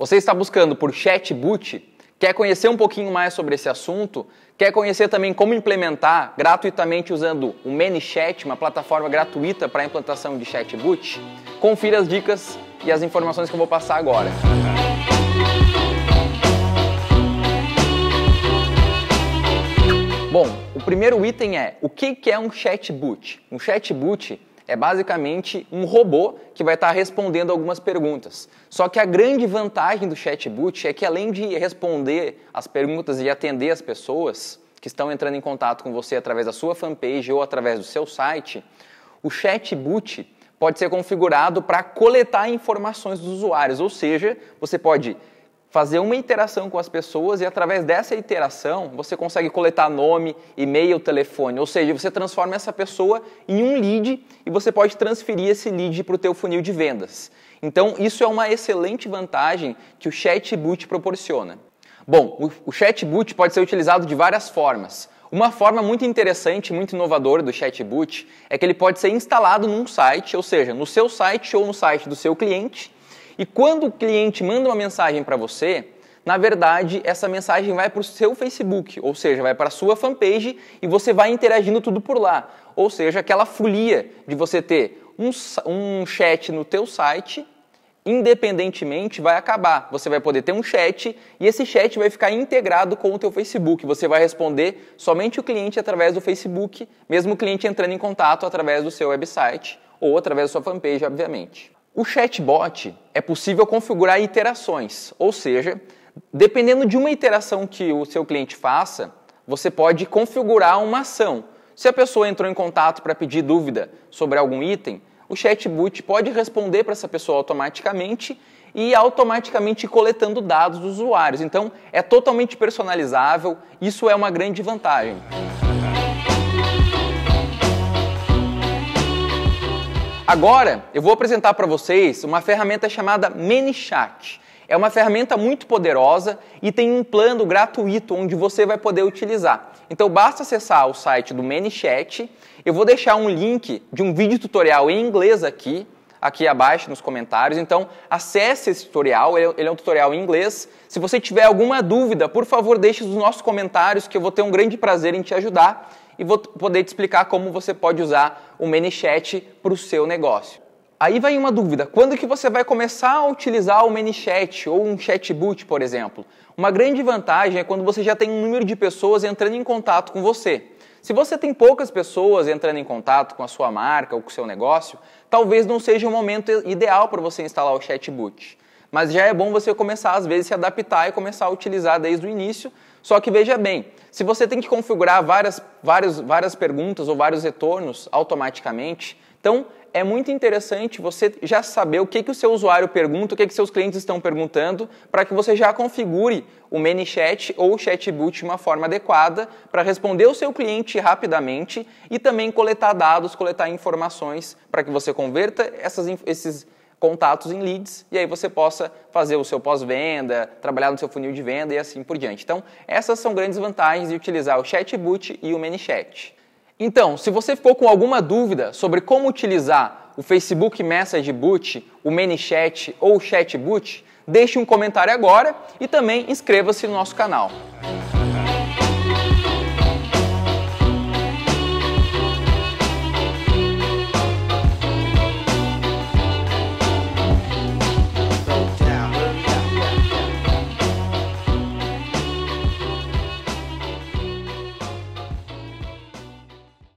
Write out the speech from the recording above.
Você está buscando por chatbot? Quer conhecer um pouquinho mais sobre esse assunto? Quer conhecer também como implementar gratuitamente usando o ManyChat, uma plataforma gratuita para a implantação de chatbot? Confira as dicas e as informações que eu vou passar agora. Bom, o primeiro item é o que é um chatbot? Um chatbot é basicamente um robô que vai estar respondendo algumas perguntas. Só que a grande vantagem do chatbot é que além de responder as perguntas e atender as pessoas que estão entrando em contato com você através da sua fanpage ou através do seu site, o chatbot pode ser configurado para coletar informações dos usuários, ou seja, você pode fazer uma interação com as pessoas e através dessa interação você consegue coletar nome, e-mail, telefone, ou seja, você transforma essa pessoa em um lead e você pode transferir esse lead para o teu funil de vendas. Então isso é uma excelente vantagem que o chatbot proporciona. Bom, o chatbot pode ser utilizado de várias formas. Uma forma muito interessante, muito inovadora do chatbot é que ele pode ser instalado num site, ou seja, no seu site ou no site do seu cliente e quando o cliente manda uma mensagem para você, na verdade, essa mensagem vai para o seu Facebook, ou seja, vai para a sua fanpage e você vai interagindo tudo por lá. Ou seja, aquela folia de você ter um, um chat no teu site, independentemente, vai acabar. Você vai poder ter um chat e esse chat vai ficar integrado com o teu Facebook. Você vai responder somente o cliente através do Facebook, mesmo o cliente entrando em contato através do seu website ou através da sua fanpage, obviamente. O chatbot é possível configurar iterações, ou seja, dependendo de uma iteração que o seu cliente faça, você pode configurar uma ação. Se a pessoa entrou em contato para pedir dúvida sobre algum item, o chatbot pode responder para essa pessoa automaticamente e automaticamente coletando dados dos usuários. Então, é totalmente personalizável, isso é uma grande vantagem. Agora, eu vou apresentar para vocês uma ferramenta chamada ManyChat. É uma ferramenta muito poderosa e tem um plano gratuito onde você vai poder utilizar. Então basta acessar o site do ManyChat. Eu vou deixar um link de um vídeo tutorial em inglês aqui aqui abaixo nos comentários. Então, acesse esse tutorial, é ele é um tutorial em inglês. Se você tiver alguma dúvida, por favor, deixe nos nossos comentários que eu vou ter um grande prazer em te ajudar e vou poder te explicar como você pode usar o ManyChat para o seu negócio. Aí vai uma dúvida, quando que você vai começar a utilizar o ManyChat ou um chatbot, por exemplo? Uma grande vantagem é quando você já tem um número de pessoas entrando em contato com você. Se você tem poucas pessoas entrando em contato com a sua marca ou com o seu negócio, talvez não seja o momento ideal para você instalar o chatbot. Mas já é bom você começar, às vezes, se adaptar e começar a utilizar desde o início só que veja bem, se você tem que configurar várias, várias, várias perguntas ou vários retornos automaticamente, então é muito interessante você já saber o que, que o seu usuário pergunta, o que, que seus clientes estão perguntando, para que você já configure o ManyChat ou o chatbot de uma forma adequada para responder o seu cliente rapidamente e também coletar dados, coletar informações para que você converta essas, esses contatos em leads e aí você possa fazer o seu pós-venda, trabalhar no seu funil de venda e assim por diante. Então, essas são grandes vantagens de utilizar o Chatbot e o ManyChat. Então, se você ficou com alguma dúvida sobre como utilizar o Facebook Message Boot, o ManyChat ou o Chatbot, deixe um comentário agora e também inscreva-se no nosso canal.